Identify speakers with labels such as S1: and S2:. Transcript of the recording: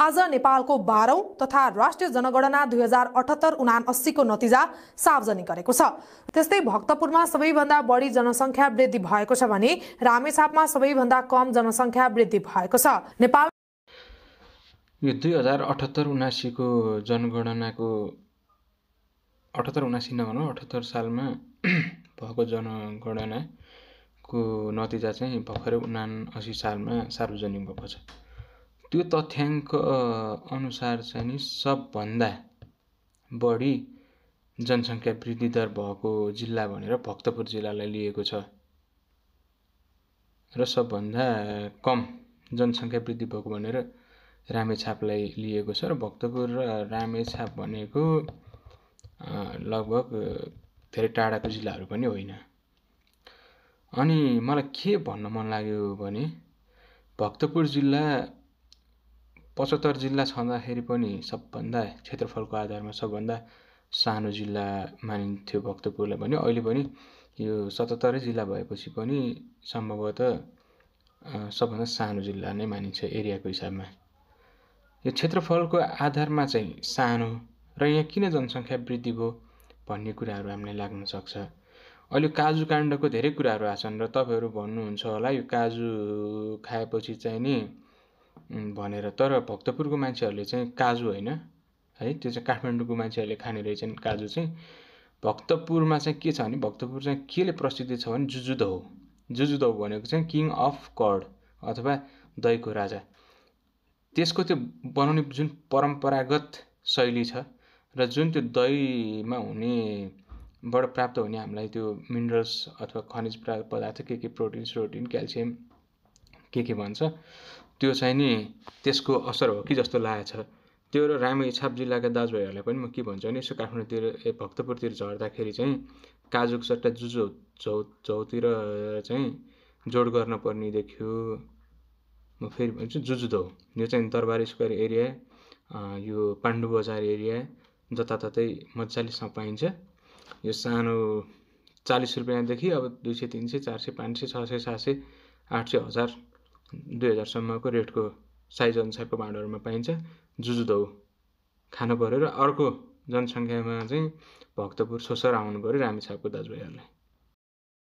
S1: आज नेपालको बाह्रौँ तथा राष्ट्रिय जनगणना दुई हजार अठहत्तर उना अस्सीको नतिजा सार्वजनिक गरेको छ त्यस्तै भक्तपुरमा सबैभन्दा बढी जनसङ्ख्या वृद्धि भएको छ भने रामेछापमा सबैभन्दा कम जनसङ्ख्या वृद्धि भएको छ नेपाल
S2: यो दुई हजार अठहत्तर उनासीको जनगणनाको अठहत्तर उनासी नभनौँ अठहत्तर सालमा भएको जनगणनाको नतिजा चाहिँ भर्खरै उना असी सालमा सार्वजनिक भएको छ त्यो तथ्याङ्क अनुसार चाहिँ नि सबभन्दा बढी जनसङ्ख्या वृद्धि दर भएको जिल्ला भनेर भक्तपुर जिल्लालाई लिएको छ र सबभन्दा कम जनसङ्ख्या वृद्धि भएको भनेर रामेछापलाई लिएको छ र भक्तपुर र रामेछाप भनेको लगभग धेरै टाढाको जिल्लाहरू पनि होइन अनि मलाई के भन्न मन लाग्यो भने भक्तपुर जिल्ला पचहत्तर जिल्ला छँदाखेरि पनि सबभन्दा क्षेत्रफलको आधारमा सबभन्दा सानो जिल्ला मानिन्थ्यो भक्तपुरलाई भने अहिले पनि यो सतहत्तरै जिल्ला भएपछि पनि सम्भवतः सबभन्दा सानो जिल्ला नै मानिन्छ एरियाको हिसाबमा यो क्षेत्रफलको आधारमा चाहिँ सानो र यहाँ किन जनसङ्ख्या वृद्धि भयो भन्ने कुराहरू हामीलाई लाग्न सक्छ अहिले काजु काण्डको धेरै कुराहरू आछन् र तपाईँहरू भन्नुहुन्छ होला यो काजु खाएपछि चाहिँ नि भनेर तर भक्तपुरको मान्छेहरूले चाहिँ काजु होइन है त्यो चाहिँ काठमाडौँको मान्छेहरूले खाने रहेछन् काजु चाहिँ भक्तपुरमा चाहिँ के छ भने भक्तपुर चाहिँ केले प्रसिद्ध छ भने जुजुदौ जुजुदौ भनेको चाहिँ किङ अफ कर्ड अथवा दहीको राजा त्यसको त्यो बनाउने जुन परम्परागत शैली छ र जुन त्यो दहीमा हुनेबाट प्राप्त हुने हामीलाई त्यो मिनरल्स अथवा खनिज पदार्थ के के प्रोटिन सोटिन क्याल्सियम के के भन्छ त्यो चाहिँ नि त्यसको असर हो कि जस्तो लागेको छ त्यो र रामे इच्छाप जिल्लाका दाजुभाइहरूलाई पनि म के भन्छु भने यसो काठमाडौँतिर ए भक्तपुरतिर झर्दाखेरि चाहिँ काजुक सट्टा जुजो झौ झौतिर चाहिँ जोड गर्न पर्ने देखियो म फेरि भन्छु जुजुधौ यो चाहिँ दरबार स्क्वायर एरिया यो पाण्डु बजार एरिया जताततै मजाले पाइन्छ यो सानो चालिस रुपियाँदेखि अब दुई सय तिन सय चार सय पाँच सय छ सय सात सय आठ सय हजार दुई हजारसम्मको रेटको साइज अनुसारको भाँडोहरूमा पाइन्छ जुजुदौ खानु पऱ्यो र अर्को जनसङ्ख्यामा चाहिँ भक्तपुर सोसर आउनु पऱ्यो रामेछापको दाजुभाइहरूलाई